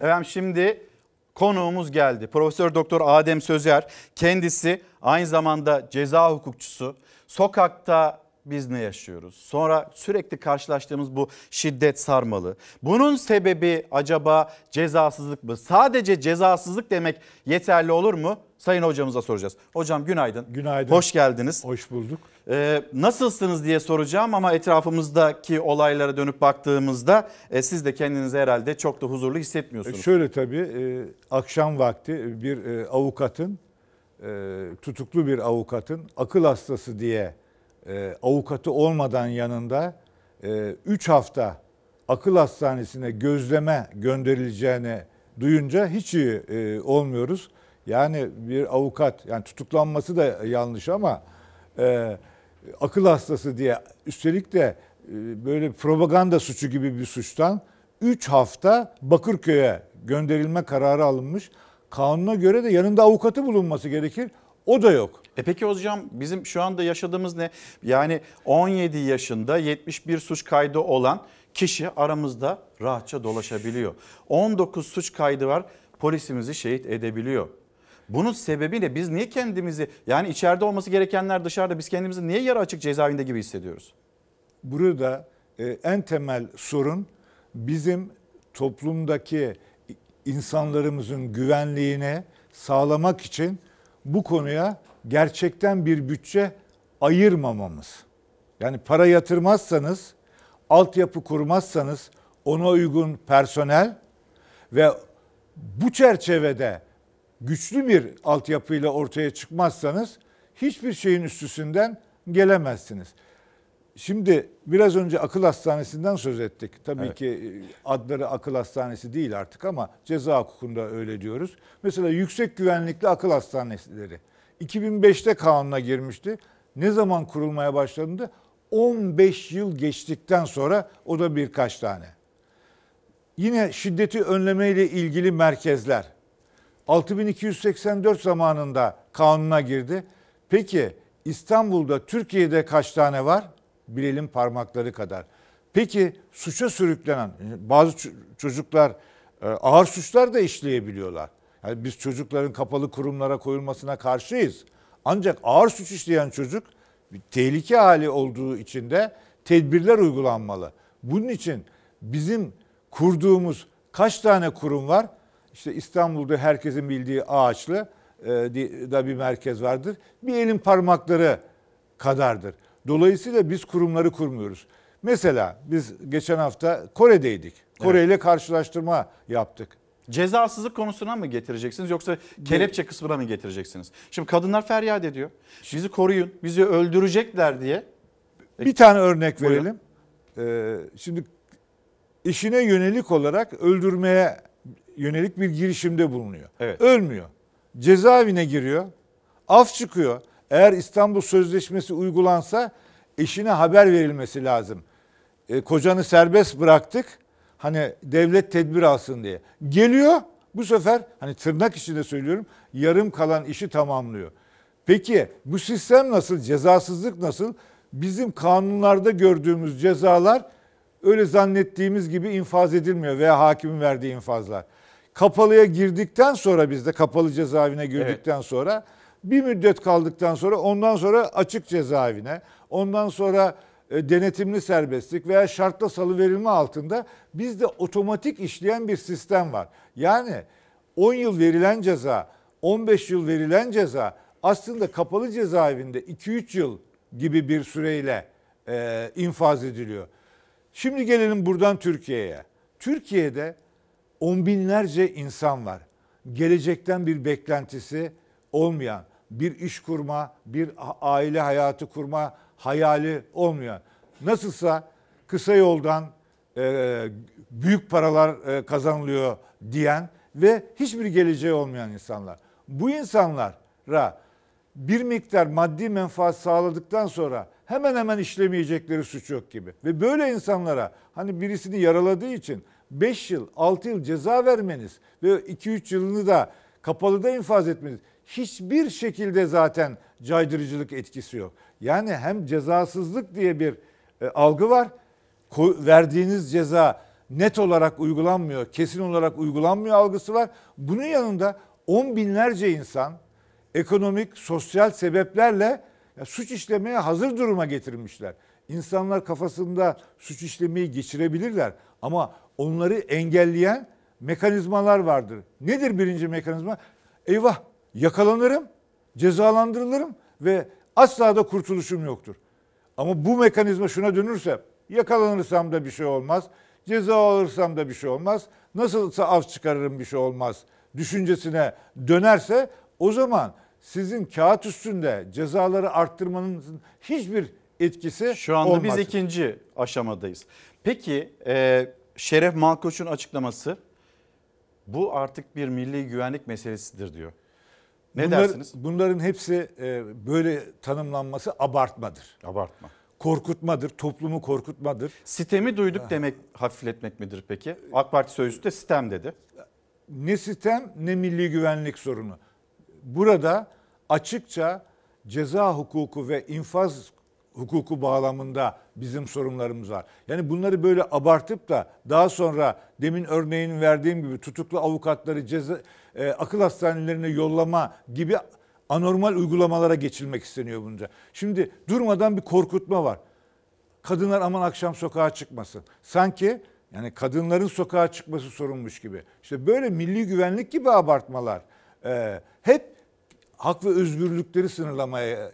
Efendim şimdi konuğumuz geldi. Profesör Doktor Adem Sözer kendisi aynı zamanda ceza hukukçusu. Sokakta biz ne yaşıyoruz? Sonra sürekli karşılaştığımız bu şiddet sarmalı. Bunun sebebi acaba cezasızlık mı? Sadece cezasızlık demek yeterli olur mu? Sayın hocamıza soracağız. Hocam günaydın. Günaydın. Hoş geldiniz. Hoş bulduk. Ee, nasılsınız diye soracağım ama etrafımızdaki olaylara dönüp baktığımızda e, siz de kendinizi herhalde çok da huzurlu e, hissetmiyorsunuz. şöyle tabii e, akşam vakti bir e, avukatın, e, tutuklu bir avukatın akıl hastası diye e, avukatı olmadan yanında 3 e, hafta akıl hastanesine gözleme gönderileceğine duyunca hiç iyi e, olmuyoruz. Yani bir avukat yani tutuklanması da yanlış ama e, akıl hastası diye üstelik de e, böyle propaganda suçu gibi bir suçtan 3 hafta Bakırköy'e gönderilme kararı alınmış. Kanuna göre de yanında avukatı bulunması gerekir. O da yok. E peki hocam bizim şu anda yaşadığımız ne? Yani 17 yaşında 71 suç kaydı olan kişi aramızda rahatça dolaşabiliyor. 19 suç kaydı var polisimizi şehit edebiliyor. Bunun sebebi sebebiyle biz niye kendimizi yani içeride olması gerekenler dışarıda biz kendimizi niye yarı açık cezaevinde gibi hissediyoruz? Burada e, en temel sorun bizim toplumdaki insanlarımızın güvenliğini sağlamak için bu konuya gerçekten bir bütçe ayırmamamız. Yani para yatırmazsanız, altyapı kurmazsanız ona uygun personel ve bu çerçevede güçlü bir altyapıyla ortaya çıkmazsanız hiçbir şeyin üstüsünden gelemezsiniz. Şimdi biraz önce akıl hastanesinden söz ettik. Tabii evet. ki e, adları akıl hastanesi değil artık ama ceza hukukunda öyle diyoruz. Mesela yüksek güvenlikli akıl hastaneleri 2005'te kanuna girmişti. Ne zaman kurulmaya başlandı? 15 yıl geçtikten sonra o da birkaç tane. Yine şiddeti önlemeyle ilgili merkezler 6284 zamanında kanuna girdi. Peki İstanbul'da Türkiye'de kaç tane var? Bilelim parmakları kadar. Peki suça sürüklenen bazı çocuklar e, ağır suçlar da işleyebiliyorlar. Yani biz çocukların kapalı kurumlara koyulmasına karşıyız. Ancak ağır suç işleyen çocuk bir tehlike hali olduğu için de tedbirler uygulanmalı. Bunun için bizim kurduğumuz kaç tane kurum var? işte İstanbul'da herkesin bildiği Ağaçlı e, da bir merkez vardır. Bir elin parmakları kadardır. Dolayısıyla biz kurumları kurmuyoruz. Mesela biz geçen hafta Kore'deydik. Kore evet. ile karşılaştırma yaptık. Cezasızlık konusuna mı getireceksiniz yoksa kelepçe kısmına mı getireceksiniz? Şimdi kadınlar feryat ediyor. Bizi koruyun, bizi öldürecekler diye. Bir tane örnek verelim. Ee, şimdi işine yönelik olarak öldürmeye yönelik bir girişimde bulunuyor. Evet. Ölmüyor. Cezaevine giriyor. Af çıkıyor. Eğer İstanbul Sözleşmesi uygulansa eşine haber verilmesi lazım. E, kocanı serbest bıraktık. Hani devlet tedbir alsın diye. Geliyor bu sefer hani tırnak içinde söylüyorum yarım kalan işi tamamlıyor. Peki bu sistem nasıl? Cezasızlık nasıl? Bizim kanunlarda gördüğümüz cezalar öyle zannettiğimiz gibi infaz edilmiyor veya hakimin verdiği infazlar. Kapalıya girdikten sonra bizde kapalı cezaevine girdikten evet. sonra bir müddet kaldıktan sonra ondan sonra açık cezaevine, ondan sonra e, denetimli serbestlik veya şartla salıverilme altında bizde otomatik işleyen bir sistem var. Yani 10 yıl verilen ceza, 15 yıl verilen ceza aslında kapalı cezaevinde 2-3 yıl gibi bir süreyle e, infaz ediliyor. Şimdi gelelim buradan Türkiye'ye. Türkiye'de on binlerce insan var. Gelecekten bir beklentisi olmayan, bir iş kurma, bir aile hayatı kurma hayali olmayan. Nasılsa kısa yoldan e, büyük paralar e, kazanılıyor diyen ve hiçbir geleceği olmayan insanlar. Bu insanlara bir miktar maddi menfaat sağladıktan sonra hemen hemen işlemeyecekleri suç yok gibi. Ve böyle insanlara hani birisini yaraladığı için 5 yıl, 6 yıl ceza vermeniz ve 2-3 yılını da kapalıda infaz etmeniz hiçbir şekilde zaten caydırıcılık etkisi yok. Yani hem cezasızlık diye bir e, algı var. Ko- verdiğiniz ceza net olarak uygulanmıyor, kesin olarak uygulanmıyor algısı var. Bunun yanında on binlerce insan ekonomik, sosyal sebeplerle ya, suç işlemeye hazır duruma getirmişler. İnsanlar kafasında suç işlemeyi geçirebilirler ama onları engelleyen mekanizmalar vardır. Nedir birinci mekanizma? Eyvah yakalanırım, cezalandırılırım ve asla da kurtuluşum yoktur. Ama bu mekanizma şuna dönürse yakalanırsam da bir şey olmaz, ceza alırsam da bir şey olmaz, nasılsa av çıkarırım bir şey olmaz düşüncesine dönerse o zaman sizin kağıt üstünde cezaları arttırmanın hiçbir etkisi olmaz. Şu anda olmaz. biz ikinci aşamadayız. Peki e, Şeref Malkoç'un açıklaması bu artık bir milli güvenlik meselesidir diyor. Ne Bunlar, dersiniz? Bunların hepsi e, böyle tanımlanması abartmadır. Abartma. Korkutmadır, toplumu korkutmadır. Sitemi duyduk demek hafifletmek midir peki? AK Parti sözcüsü de sistem dedi. Ne sistem ne milli güvenlik sorunu. Burada açıkça ceza hukuku ve infaz hukuku bağlamında bizim sorunlarımız var. Yani bunları böyle abartıp da daha sonra demin örneğin verdiğim gibi tutuklu avukatları ceza, e, akıl hastanelerine yollama gibi anormal uygulamalara geçilmek isteniyor bunca. Şimdi durmadan bir korkutma var. Kadınlar aman akşam sokağa çıkmasın. Sanki yani kadınların sokağa çıkması sorunmuş gibi. İşte böyle milli güvenlik gibi abartmalar. E, hep hak ve özgürlükleri sınırlamaya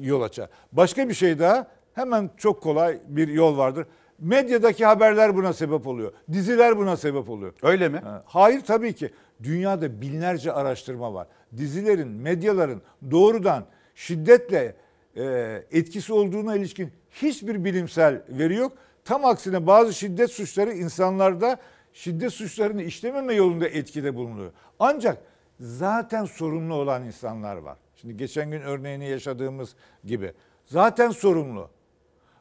yol açar. Başka bir şey daha hemen çok kolay bir yol vardır. Medyadaki haberler buna sebep oluyor. Diziler buna sebep oluyor. Öyle mi? Hayır tabii ki. Dünyada binlerce araştırma var. Dizilerin, medyaların doğrudan şiddetle e, etkisi olduğuna ilişkin hiçbir bilimsel veri yok. Tam aksine bazı şiddet suçları insanlarda şiddet suçlarını işlememe yolunda etkide bulunuyor. Ancak zaten sorumlu olan insanlar var. Şimdi geçen gün örneğini yaşadığımız gibi. Zaten sorumlu.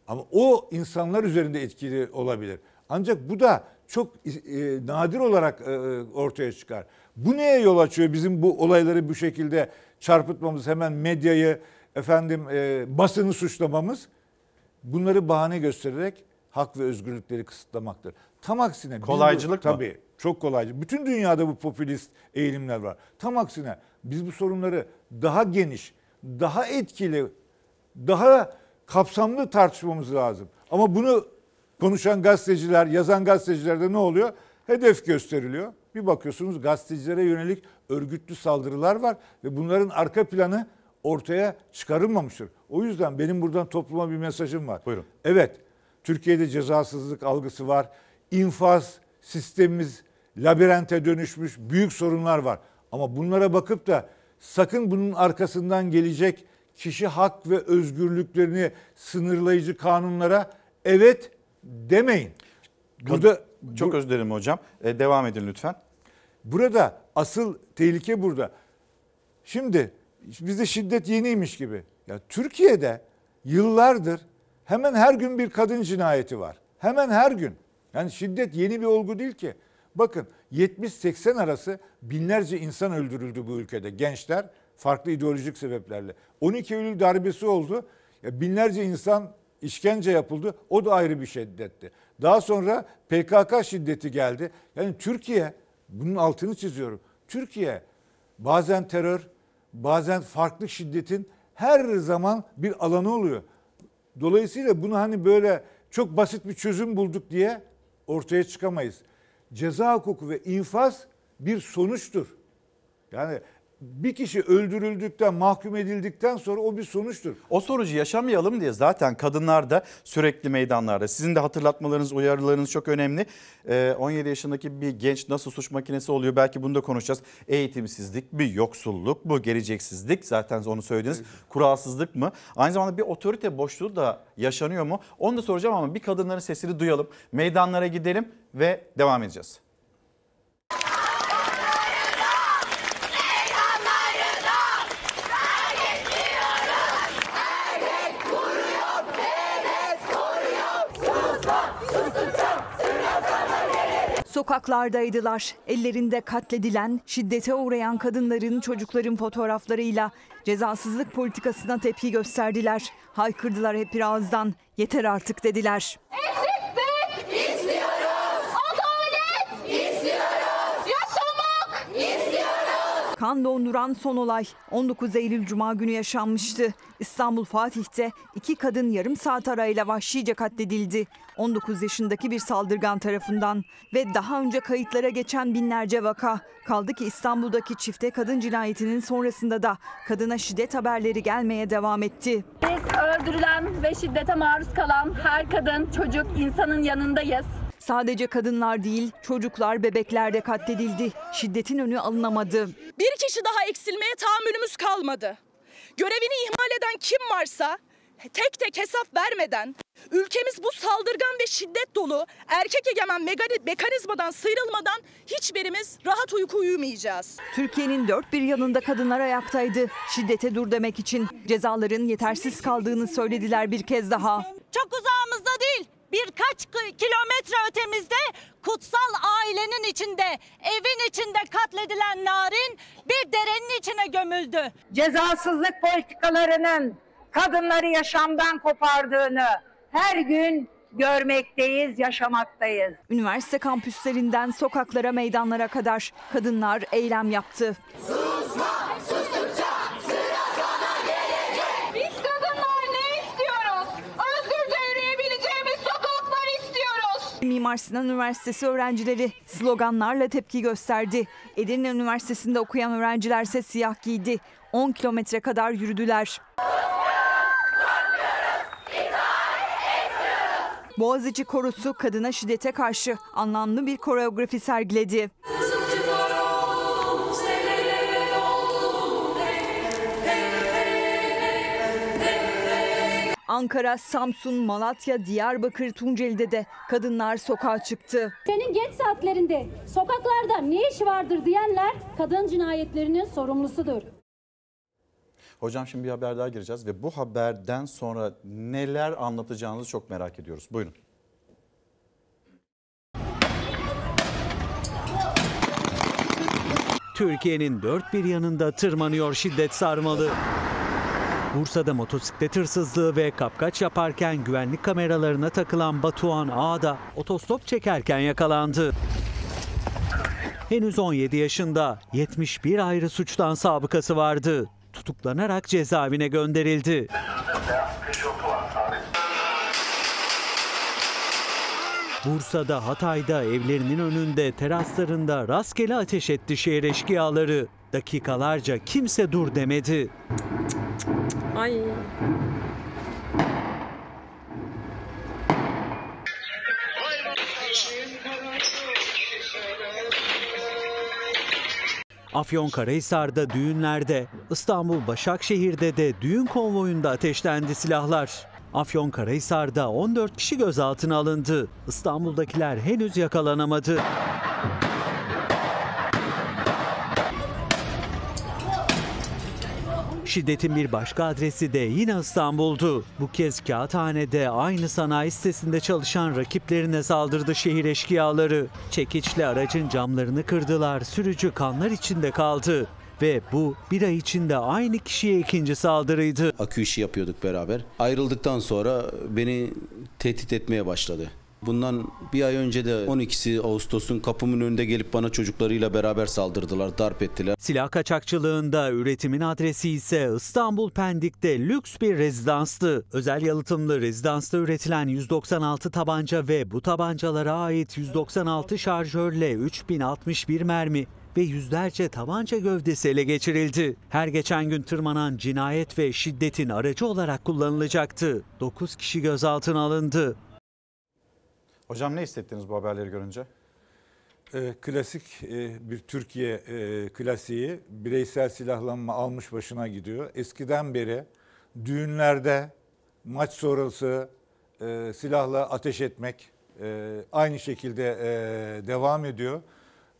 Ama o insanlar üzerinde etkili olabilir. Ancak bu da çok e, nadir olarak e, ortaya çıkar. Bu neye yol açıyor bizim bu olayları bu şekilde çarpıtmamız, hemen medyayı, efendim e, basını suçlamamız? Bunları bahane göstererek hak ve özgürlükleri kısıtlamaktır. Tam aksine kolaycılık bu, mı? Tabii. Çok kolaycı. Bütün dünyada bu popülist eğilimler var. Tam aksine biz bu sorunları daha geniş, daha etkili, daha kapsamlı tartışmamız lazım. Ama bunu konuşan gazeteciler, yazan gazetecilerde ne oluyor? Hedef gösteriliyor. Bir bakıyorsunuz gazetecilere yönelik örgütlü saldırılar var ve bunların arka planı ortaya çıkarılmamıştır. O yüzden benim buradan topluma bir mesajım var. Buyurun. Evet, Türkiye'de cezasızlık algısı var. İnfaz sistemimiz labirente dönüşmüş, büyük sorunlar var. Ama bunlara bakıp da sakın bunun arkasından gelecek kişi hak ve özgürlüklerini sınırlayıcı kanunlara evet demeyin. Burada çok özür dilerim hocam. Ee, devam edin lütfen. Burada asıl tehlike burada. Şimdi bizde şiddet yeniymiş gibi. Ya Türkiye'de yıllardır hemen her gün bir kadın cinayeti var. Hemen her gün. Yani şiddet yeni bir olgu değil ki. Bakın 70-80 arası binlerce insan öldürüldü bu ülkede. Gençler farklı ideolojik sebeplerle. 12 Eylül darbesi oldu. Ya binlerce insan işkence yapıldı. O da ayrı bir şiddetti. Daha sonra PKK şiddeti geldi. Yani Türkiye bunun altını çiziyorum. Türkiye bazen terör, bazen farklı şiddetin her zaman bir alanı oluyor. Dolayısıyla bunu hani böyle çok basit bir çözüm bulduk diye ortaya çıkamayız ceza hukuku ve infaz bir sonuçtur. Yani bir kişi öldürüldükten, mahkum edildikten sonra o bir sonuçtur. O sonucu yaşamayalım diye zaten kadınlar da sürekli meydanlarda. Sizin de hatırlatmalarınız, uyarılarınız çok önemli. Ee, 17 yaşındaki bir genç nasıl suç makinesi oluyor belki bunu da konuşacağız. Eğitimsizlik bir yoksulluk bu geleceksizlik zaten onu söylediniz. Kuralsızlık mı? Aynı zamanda bir otorite boşluğu da yaşanıyor mu? Onu da soracağım ama bir kadınların sesini duyalım. Meydanlara gidelim ve devam edeceğiz. Sokaklardaydılar. Ellerinde katledilen, şiddete uğrayan kadınların, çocukların fotoğraflarıyla cezasızlık politikasına tepki gösterdiler. Haykırdılar hep birazdan. Yeter artık dediler. Eşim! Kan donduran son olay 19 Eylül Cuma günü yaşanmıştı. İstanbul Fatih'te iki kadın yarım saat arayla vahşice katledildi. 19 yaşındaki bir saldırgan tarafından ve daha önce kayıtlara geçen binlerce vaka. Kaldı ki İstanbul'daki çifte kadın cinayetinin sonrasında da kadına şiddet haberleri gelmeye devam etti. Biz öldürülen ve şiddete maruz kalan her kadın, çocuk, insanın yanındayız. Sadece kadınlar değil, çocuklar, bebekler de katledildi. Şiddetin önü alınamadı. Bir kişi daha eksilmeye tahammülümüz kalmadı. Görevini ihmal eden kim varsa tek tek hesap vermeden ülkemiz bu saldırgan ve şiddet dolu erkek egemen mekanizmadan sıyrılmadan hiçbirimiz rahat uyku uyumayacağız. Türkiye'nin dört bir yanında kadınlar ayaktaydı. Şiddete dur demek için cezaların yetersiz kaldığını söylediler bir kez daha. Çok uzağımızda değil birkaç kilometre ötemizde kutsal ailenin içinde, evin içinde katledilen Narin bir derenin içine gömüldü. Cezasızlık politikalarının kadınları yaşamdan kopardığını her gün görmekteyiz, yaşamaktayız. Üniversite kampüslerinden sokaklara, meydanlara kadar kadınlar eylem yaptı. Susma, susma. Mimar Sinan Üniversitesi öğrencileri sloganlarla tepki gösterdi. Edirne Üniversitesi'nde okuyan öğrenciler ise siyah giydi. 10 kilometre kadar yürüdüler. Boğaziçi korusu kadına şiddete karşı anlamlı bir koreografi sergiledi. Hey, hey, hey, Ankara, Samsun, Malatya, Diyarbakır, Tunceli'de de kadınlar sokağa çıktı. Senin geç saatlerinde sokaklarda ne işi vardır diyenler kadın cinayetlerinin sorumlusudur. Hocam şimdi bir haber daha gireceğiz ve bu haberden sonra neler anlatacağınızı çok merak ediyoruz. Buyurun. Türkiye'nin dört bir yanında tırmanıyor şiddet sarmalı. Bursa'da motosiklet hırsızlığı ve kapkaç yaparken güvenlik kameralarına takılan Batuhan Ağa da otostop çekerken yakalandı. Henüz 17 yaşında 71 ayrı suçtan sabıkası vardı. Tutuklanarak cezaevine gönderildi. Bursa'da, Hatay'da evlerinin önünde, teraslarında rastgele ateş etti şehir eşkıyaları. Dakikalarca kimse dur demedi. Ay. Afyonkarahisar'da düğünlerde, İstanbul Başakşehir'de de düğün konvoyunda ateşlendi silahlar. Afyonkarahisar'da 14 kişi gözaltına alındı. İstanbul'dakiler henüz yakalanamadı. Şiddetin bir başka adresi de yine İstanbul'du. Bu kez Kağıthane'de aynı sanayi sitesinde çalışan rakiplerine saldırdı şehir eşkıyaları. Çekiçle aracın camlarını kırdılar, sürücü kanlar içinde kaldı. Ve bu bir ay içinde aynı kişiye ikinci saldırıydı. Akü işi yapıyorduk beraber. Ayrıldıktan sonra beni tehdit etmeye başladı. Bundan bir ay önce de 12'si Ağustos'un kapımın önünde gelip bana çocuklarıyla beraber saldırdılar, darp ettiler. Silah kaçakçılığında üretimin adresi ise İstanbul Pendik'te lüks bir rezidanstı. Özel yalıtımlı rezidansta üretilen 196 tabanca ve bu tabancalara ait 196 şarjörle 3061 mermi ve yüzlerce tabanca gövdesi ele geçirildi. Her geçen gün tırmanan cinayet ve şiddetin aracı olarak kullanılacaktı. 9 kişi gözaltına alındı. Hocam ne hissettiniz bu haberleri görünce? E, klasik e, bir Türkiye e, klasiği bireysel silahlanma almış başına gidiyor. Eskiden beri düğünlerde maç sonrası e, silahla ateş etmek e, aynı şekilde e, devam ediyor.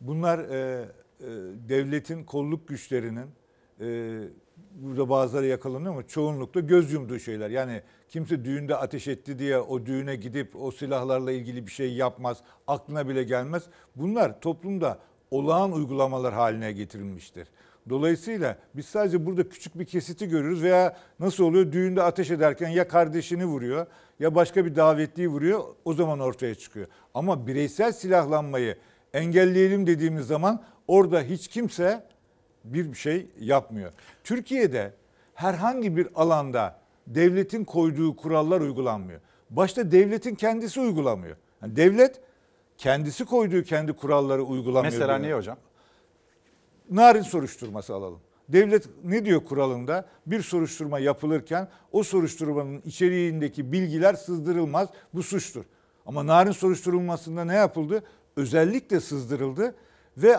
Bunlar e, e, devletin kolluk güçlerinin e, burada bazıları yakalanıyor ama çoğunlukla göz yumduğu şeyler. Yani kimse düğünde ateş etti diye o düğüne gidip o silahlarla ilgili bir şey yapmaz. Aklına bile gelmez. Bunlar toplumda olağan uygulamalar haline getirilmiştir. Dolayısıyla biz sadece burada küçük bir kesiti görürüz veya nasıl oluyor düğünde ateş ederken ya kardeşini vuruyor ya başka bir davetliyi vuruyor o zaman ortaya çıkıyor. Ama bireysel silahlanmayı engelleyelim dediğimiz zaman orada hiç kimse bir şey yapmıyor. Türkiye'de herhangi bir alanda devletin koyduğu kurallar uygulanmıyor. Başta devletin kendisi uygulamıyor. Yani devlet kendisi koyduğu kendi kuralları uygulamıyor. Mesela niye hocam? Narin soruşturması alalım. Devlet ne diyor kuralında? Bir soruşturma yapılırken o soruşturmanın içeriğindeki bilgiler sızdırılmaz. Bu suçtur. Ama narin soruşturulmasında ne yapıldı? Özellikle sızdırıldı ve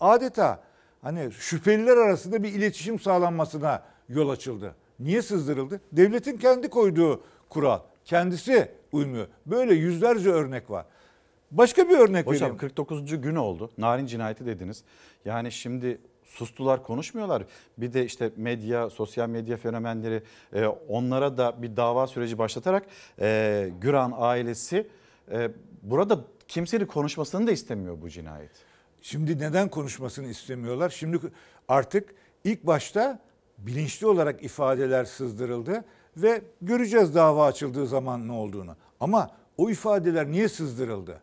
adeta hani şüpheliler arasında bir iletişim sağlanmasına yol açıldı. Niye sızdırıldı? Devletin kendi koyduğu kural. Kendisi uymuyor. Böyle yüzlerce örnek var. Başka bir örnek Hocam, vereyim. 49. gün oldu. Narin cinayeti dediniz. Yani şimdi sustular konuşmuyorlar. Bir de işte medya, sosyal medya fenomenleri e, onlara da bir dava süreci başlatarak e, Güran ailesi e, burada kimsenin konuşmasını da istemiyor bu cinayet. Şimdi neden konuşmasını istemiyorlar? Şimdi artık ilk başta bilinçli olarak ifadeler sızdırıldı ve göreceğiz dava açıldığı zaman ne olduğunu. Ama o ifadeler niye sızdırıldı?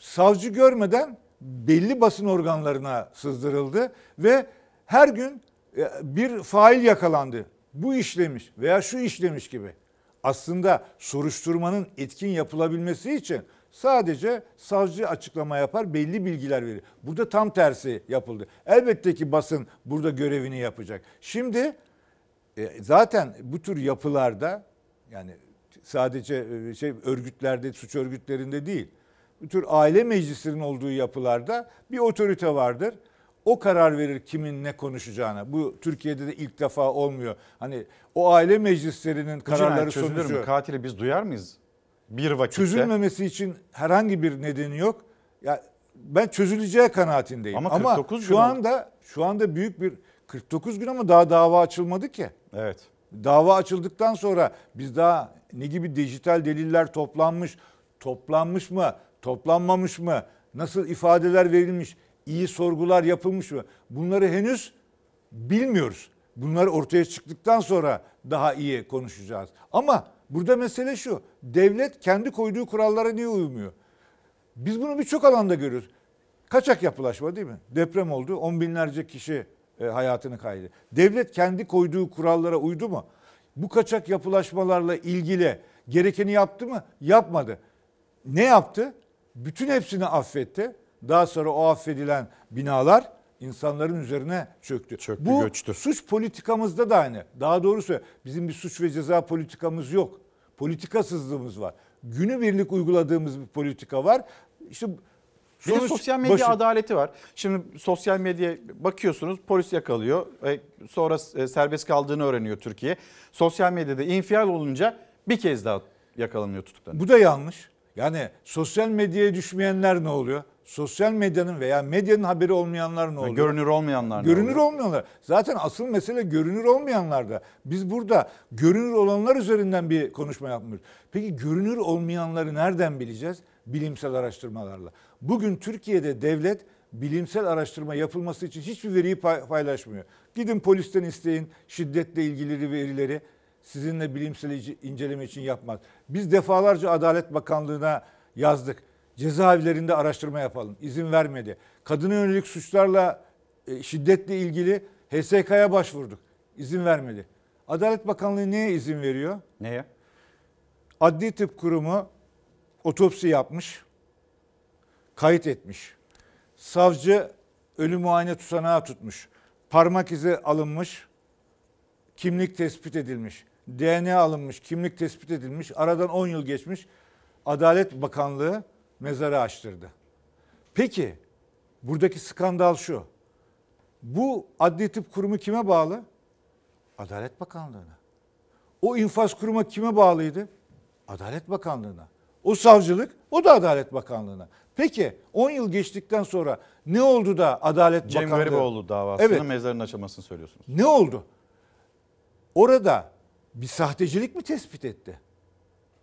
Savcı görmeden belli basın organlarına sızdırıldı ve her gün e, bir fail yakalandı. Bu işlemiş veya şu işlemiş gibi aslında soruşturmanın etkin yapılabilmesi için sadece savcı açıklama yapar, belli bilgiler verir. Burada tam tersi yapıldı. Elbette ki basın burada görevini yapacak. Şimdi e, zaten bu tür yapılarda yani sadece e, şey örgütlerde, suç örgütlerinde değil. Bu tür aile meclisinin olduğu yapılarda bir otorite vardır o karar verir kimin ne konuşacağına. Bu Türkiye'de de ilk defa olmuyor. Hani o aile meclislerinin kararları yani çözülür sonucu. Mü? Katili biz duyar mıyız? Bir vakitte. Çözülmemesi için herhangi bir nedeni yok. Ya ben çözüleceği kanaatindeyim. Ama, 49 ama şu gün anda şu anda büyük bir 49 gün ama daha dava açılmadı ki. Evet. Dava açıldıktan sonra biz daha ne gibi dijital deliller toplanmış, toplanmış mı, toplanmamış mı, nasıl ifadeler verilmiş iyi sorgular yapılmış mı? Bunları henüz bilmiyoruz. Bunlar ortaya çıktıktan sonra daha iyi konuşacağız. Ama burada mesele şu. Devlet kendi koyduğu kurallara niye uymuyor? Biz bunu birçok alanda görüyoruz. Kaçak yapılaşma değil mi? Deprem oldu. On binlerce kişi e, hayatını kaydı. Devlet kendi koyduğu kurallara uydu mu? Bu kaçak yapılaşmalarla ilgili gerekeni yaptı mı? Yapmadı. Ne yaptı? Bütün hepsini affetti. Daha sonra o affedilen binalar insanların üzerine çöktü. çöktü Bu göçtü. suç politikamızda da aynı. Daha doğrusu bizim bir suç ve ceza politikamız yok. Politikasızlığımız var. Günübirlik uyguladığımız bir politika var. İşte bir de sosyal medya başı. adaleti var. Şimdi sosyal medya bakıyorsunuz polis yakalıyor. Sonra e, serbest kaldığını öğreniyor Türkiye. Sosyal medyada infial olunca bir kez daha yakalanıyor tutuklanıyor. Bu da yanlış. Yani sosyal medyaya düşmeyenler ne oluyor? sosyal medyanın veya medyanın haberi olmayanların ne oluyor? Görünür olmayanlar Görünür olmayanlar. Zaten asıl mesele görünür olmayanlarda. Biz burada görünür olanlar üzerinden bir konuşma yapmıyoruz. Peki görünür olmayanları nereden bileceğiz? Bilimsel araştırmalarla. Bugün Türkiye'de devlet bilimsel araştırma yapılması için hiçbir veriyi paylaşmıyor. Gidin polisten isteyin şiddetle ilgili verileri sizinle bilimsel inceleme için yapmaz. Biz defalarca Adalet Bakanlığı'na yazdık cezaevlerinde araştırma yapalım. İzin vermedi. Kadına yönelik suçlarla e, şiddetle ilgili HSK'ya başvurduk. İzin vermedi. Adalet Bakanlığı neye izin veriyor? Neye? Adli Tıp Kurumu otopsi yapmış. Kayıt etmiş. Savcı ölüm muayene tutanağı tutmuş. Parmak izi alınmış. Kimlik tespit edilmiş. DNA alınmış, kimlik tespit edilmiş. Aradan 10 yıl geçmiş. Adalet Bakanlığı mezarı açtırdı. Peki buradaki skandal şu. Bu adli tıp kurumu kime bağlı? Adalet Bakanlığı'na. O infaz kuruma kime bağlıydı? Adalet Bakanlığı'na. O savcılık, o da Adalet Bakanlığı'na. Peki 10 yıl geçtikten sonra ne oldu da Adalet Cem Bakanlığı... Cem Gariboğlu davasının evet. mezarının açılmasını söylüyorsunuz. Ne oldu? Orada bir sahtecilik mi tespit etti?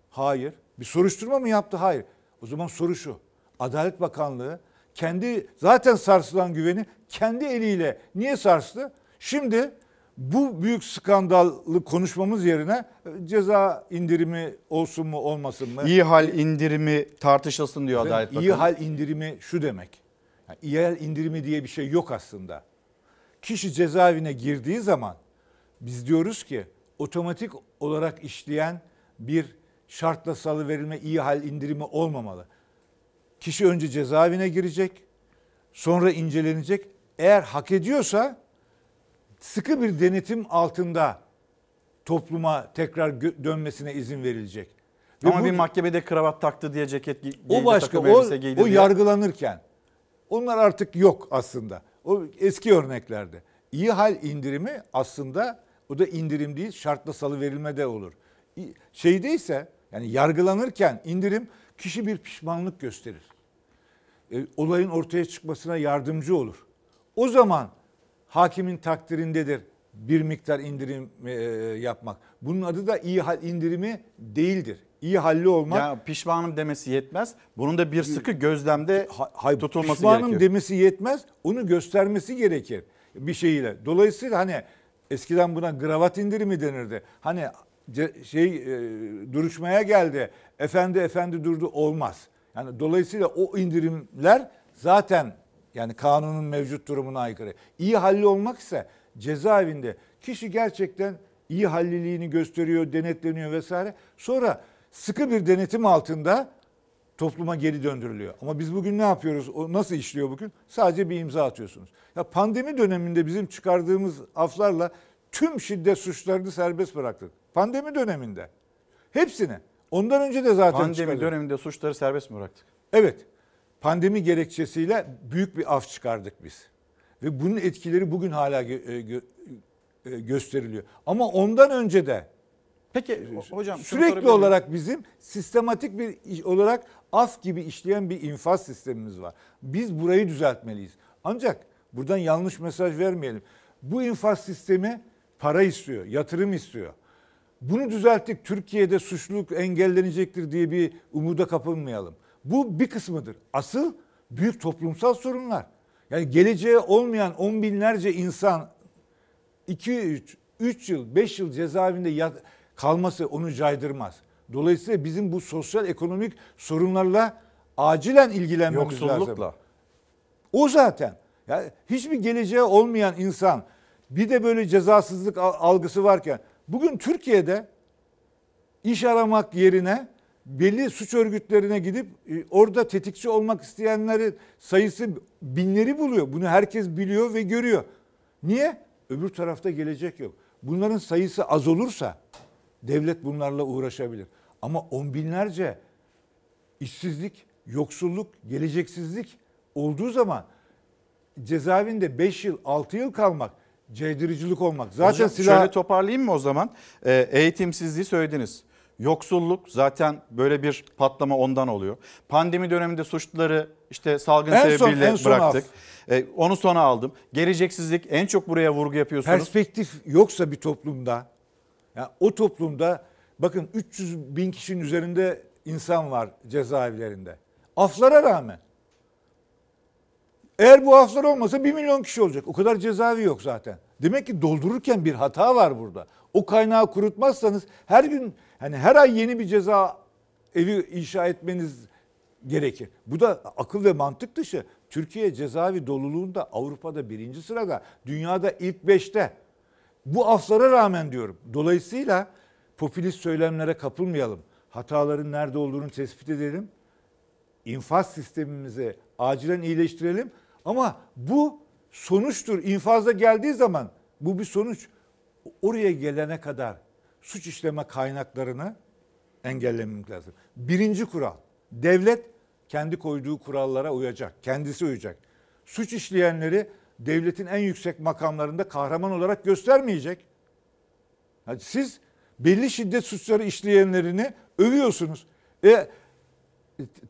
Hayır. Bir soruşturma mı yaptı? Hayır. O zaman soru şu. Adalet Bakanlığı kendi zaten sarsılan güveni kendi eliyle niye sarstı? Şimdi bu büyük skandallı konuşmamız yerine e, ceza indirimi olsun mu olmasın mı? İyi hal indirimi tartışılsın diyor Adalet Bakanlığı. İyi hal indirimi şu demek. Yani iyi hal indirimi diye bir şey yok aslında. Kişi cezaevine girdiği zaman biz diyoruz ki otomatik olarak işleyen bir şartla salıverilme, iyi hal indirimi olmamalı. Kişi önce cezaevine girecek, sonra incelenecek. Eğer hak ediyorsa sıkı bir denetim altında topluma tekrar dönmesine izin verilecek. Ve Ama bu, bir mahkemede kravat taktı diye ceket giydi. O başka, o, o diye. yargılanırken. Onlar artık yok aslında. O eski örneklerde. İyi hal indirimi aslında o da indirim değil şartla salıverilme de olur. Şeyde ise yani yargılanırken indirim kişi bir pişmanlık gösterir. E, olayın ortaya çıkmasına yardımcı olur. O zaman hakimin takdirindedir bir miktar indirim e, yapmak. Bunun adı da iyi hal indirimi değildir. İyi halli olmak. Ya pişmanım demesi yetmez. Bunun da bir sıkı gözlemde ha, tutulması pişmanım gerekiyor. Pişmanım demesi yetmez. Onu göstermesi gerekir bir şeyle. Dolayısıyla hani eskiden buna gravat indirimi denirdi. Hani şey e, duruşmaya geldi. Efendi efendi durdu olmaz. Yani dolayısıyla o indirimler zaten yani kanunun mevcut durumuna aykırı. İyi halli olmak ise cezaevinde kişi gerçekten iyi halliliğini gösteriyor, denetleniyor vesaire. Sonra sıkı bir denetim altında topluma geri döndürülüyor. Ama biz bugün ne yapıyoruz? O nasıl işliyor bugün? Sadece bir imza atıyorsunuz. Ya pandemi döneminde bizim çıkardığımız aflarla tüm şiddet suçlarını serbest bıraktık. Pandemi döneminde. Hepsini. Ondan önce de zaten Pandemi çıkardık. döneminde suçları serbest mi bıraktık? Evet. Pandemi gerekçesiyle büyük bir af çıkardık biz. Ve bunun etkileri bugün hala gö- e, gö- e, gösteriliyor. Ama ondan önce de Peki hocam sürekli olarak bizim sistematik bir olarak af gibi işleyen bir infaz sistemimiz var. Biz burayı düzeltmeliyiz. Ancak buradan yanlış mesaj vermeyelim. Bu infaz sistemi para istiyor, yatırım istiyor bunu düzelttik Türkiye'de suçluluk engellenecektir diye bir umuda kapılmayalım. Bu bir kısmıdır. Asıl büyük toplumsal sorunlar. Yani geleceğe olmayan on binlerce insan 2 3 yıl 5 yıl cezaevinde yat, kalması onu caydırmaz. Dolayısıyla bizim bu sosyal ekonomik sorunlarla acilen ilgilenmemiz Yoksullukla. lazım. Yoksullukla. O zaten. Yani hiçbir geleceğe olmayan insan bir de böyle cezasızlık algısı varken Bugün Türkiye'de iş aramak yerine belli suç örgütlerine gidip e, orada tetikçi olmak isteyenlerin sayısı binleri buluyor. Bunu herkes biliyor ve görüyor. Niye? Öbür tarafta gelecek yok. Bunların sayısı az olursa devlet bunlarla uğraşabilir. Ama on binlerce işsizlik, yoksulluk, geleceksizlik olduğu zaman cezaevinde 5 yıl, 6 yıl kalmak Cevdiricilik olmak. Zaten Hocam, silah... Şöyle toparlayayım mı o zaman? E, eğitimsizliği söylediniz. Yoksulluk zaten böyle bir patlama ondan oluyor. Pandemi döneminde suçluları işte salgın en sebebiyle son, son bıraktık. E, onu sona aldım. Geleceksizlik en çok buraya vurgu yapıyorsunuz. Perspektif yoksa bir toplumda yani o toplumda bakın 300 bin kişinin üzerinde insan var cezaevlerinde. Aflara rağmen. Eğer bu haftalar olmasa 1 milyon kişi olacak. O kadar cezaevi yok zaten. Demek ki doldururken bir hata var burada. O kaynağı kurutmazsanız her gün hani her ay yeni bir ceza evi inşa etmeniz gerekir. Bu da akıl ve mantık dışı. Türkiye cezaevi doluluğunda Avrupa'da birinci sırada, dünyada ilk beşte. Bu aflara rağmen diyorum. Dolayısıyla popülist söylemlere kapılmayalım. Hataların nerede olduğunu tespit edelim. İnfaz sistemimizi acilen iyileştirelim. Ama bu sonuçtur. İnfaza geldiği zaman bu bir sonuç. Oraya gelene kadar suç işleme kaynaklarını engellemek lazım. Birinci kural. Devlet kendi koyduğu kurallara uyacak. Kendisi uyacak. Suç işleyenleri devletin en yüksek makamlarında kahraman olarak göstermeyecek. Hadi siz belli şiddet suçları işleyenlerini övüyorsunuz. E,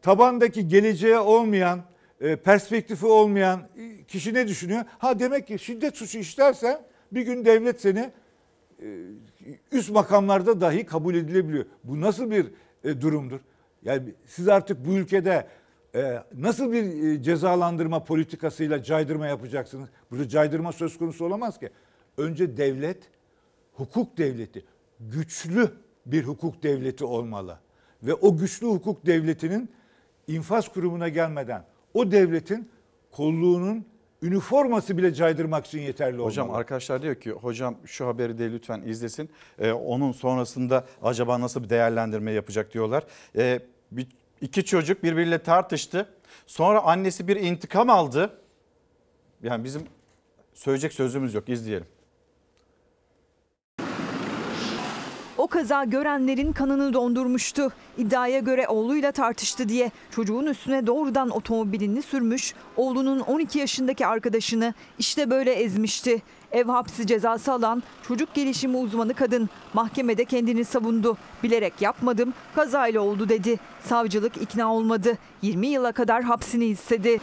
tabandaki geleceğe olmayan e, perspektifi olmayan kişi ne düşünüyor? Ha demek ki şiddet suçu işlersen bir gün devlet seni e, üst makamlarda dahi kabul edilebiliyor. Bu nasıl bir e, durumdur? Yani siz artık bu ülkede nasıl bir cezalandırma politikasıyla caydırma yapacaksınız? Burada caydırma söz konusu olamaz ki. Önce devlet, hukuk devleti, güçlü bir hukuk devleti olmalı. Ve o güçlü hukuk devletinin infaz kurumuna gelmeden o devletin kolluğunun üniforması bile caydırmak için yeterli olmalı. Hocam arkadaşlar diyor ki hocam şu haberi de lütfen izlesin. Ee, onun sonrasında acaba nasıl bir değerlendirme yapacak diyorlar. Ee, bir, iki çocuk birbiriyle tartıştı. Sonra annesi bir intikam aldı. Yani bizim söyleyecek sözümüz yok izleyelim. O kaza görenlerin kanını dondurmuştu. İddiaya göre oğluyla tartıştı diye çocuğun üstüne doğrudan otomobilini sürmüş, oğlunun 12 yaşındaki arkadaşını işte böyle ezmişti. Ev hapsi cezası alan çocuk gelişimi uzmanı kadın mahkemede kendini savundu. Bilerek yapmadım, kazayla oldu dedi. Savcılık ikna olmadı. 20 yıla kadar hapsini istedi.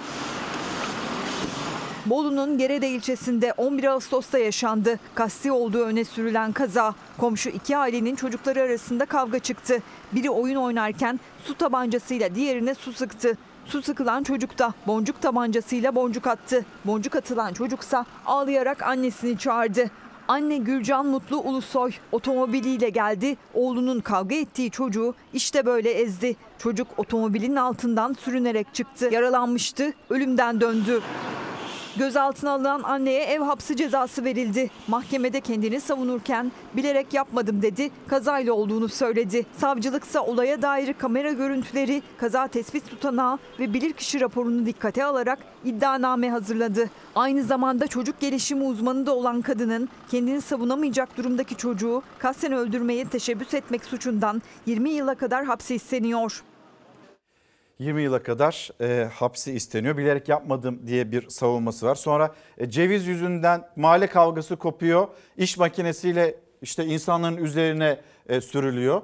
Bolu'nun Gerede ilçesinde 11 Ağustos'ta yaşandı. Kasti olduğu öne sürülen kaza. Komşu iki ailenin çocukları arasında kavga çıktı. Biri oyun oynarken su tabancasıyla diğerine su sıktı. Su sıkılan çocuk da boncuk tabancasıyla boncuk attı. Boncuk atılan çocuksa ağlayarak annesini çağırdı. Anne Gülcan Mutlu Ulusoy otomobiliyle geldi. Oğlunun kavga ettiği çocuğu işte böyle ezdi. Çocuk otomobilin altından sürünerek çıktı. Yaralanmıştı, ölümden döndü. Gözaltına alınan anneye ev hapsi cezası verildi. Mahkemede kendini savunurken bilerek yapmadım dedi, kazayla olduğunu söyledi. Savcılıksa olaya dair kamera görüntüleri, kaza tespit tutanağı ve bilirkişi raporunu dikkate alarak iddianame hazırladı. Aynı zamanda çocuk gelişimi uzmanı da olan kadının kendini savunamayacak durumdaki çocuğu kasten öldürmeye teşebbüs etmek suçundan 20 yıla kadar hapse isteniyor. 20 yıla kadar e, hapsi isteniyor. Bilerek yapmadım diye bir savunması var. Sonra e, ceviz yüzünden mahalle kavgası kopuyor. İş makinesiyle işte insanların üzerine e, sürülüyor.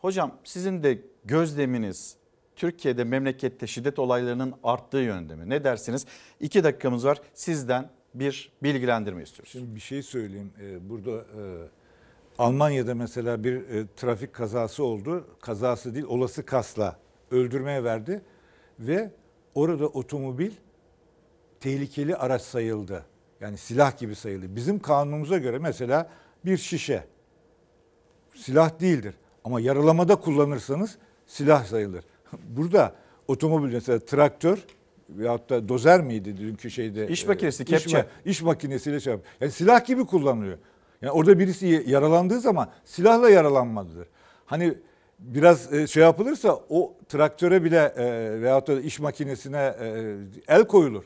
Hocam sizin de gözleminiz Türkiye'de memlekette şiddet olaylarının arttığı yönde mi? Ne dersiniz? İki dakikamız var. Sizden bir bilgilendirme istiyoruz. Şimdi bir şey söyleyeyim. Ee, burada e, Almanya'da mesela bir e, trafik kazası oldu. Kazası değil olası kasla öldürmeye verdi ve orada otomobil tehlikeli araç sayıldı. Yani silah gibi sayıldı. Bizim kanunumuza göre mesela bir şişe silah değildir. Ama yaralamada kullanırsanız silah sayılır. Burada otomobil mesela traktör veyahut da dozer miydi dünkü şeyde? İş ee, makinesi, e, kepçe. Iş, iş makinesiyle şey Yani silah gibi kullanılıyor. Yani orada birisi yaralandığı zaman silahla yaralanmadıdır. Hani biraz e, şey yapılırsa o traktöre bile e, veyahut da iş makinesine e, el koyulur.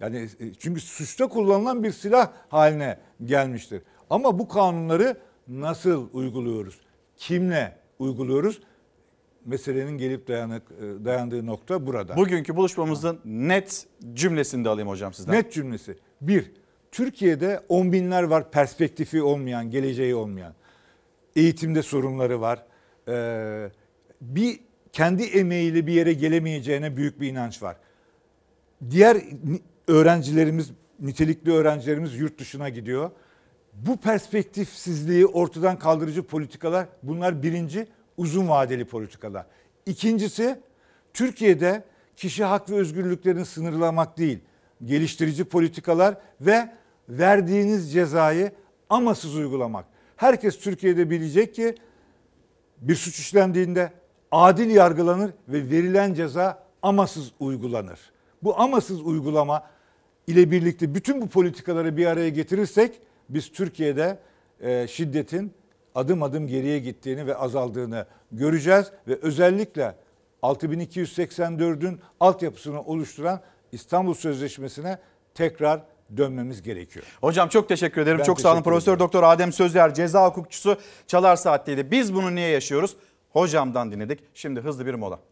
Yani e, çünkü suçta kullanılan bir silah haline gelmiştir. Ama bu kanunları nasıl uyguluyoruz? Kimle uyguluyoruz? Meselenin gelip dayanık, dayandığı nokta burada. Bugünkü buluşmamızın ha. net cümlesini de alayım hocam sizden. Net cümlesi. Bir, Türkiye'de on binler var perspektifi olmayan, geleceği olmayan. Eğitimde sorunları var e, bir kendi emeğiyle bir yere gelemeyeceğine büyük bir inanç var. Diğer öğrencilerimiz, nitelikli öğrencilerimiz yurt dışına gidiyor. Bu perspektifsizliği ortadan kaldırıcı politikalar bunlar birinci uzun vadeli politikalar. İkincisi Türkiye'de kişi hak ve özgürlüklerini sınırlamak değil, geliştirici politikalar ve verdiğiniz cezayı amasız uygulamak. Herkes Türkiye'de bilecek ki bir suç işlendiğinde adil yargılanır ve verilen ceza amasız uygulanır. Bu amasız uygulama ile birlikte bütün bu politikaları bir araya getirirsek biz Türkiye'de e, şiddetin adım adım geriye gittiğini ve azaldığını göreceğiz ve özellikle 6284'ün altyapısını oluşturan İstanbul Sözleşmesi'ne tekrar dönmemiz gerekiyor. Hocam çok teşekkür ederim. Ben çok sağ olun. Profesör Doktor Adem Sözler ceza hukukçusu Çalar Saat'teydi. Biz bunu niye yaşıyoruz? Hocamdan dinledik. Şimdi hızlı bir mola.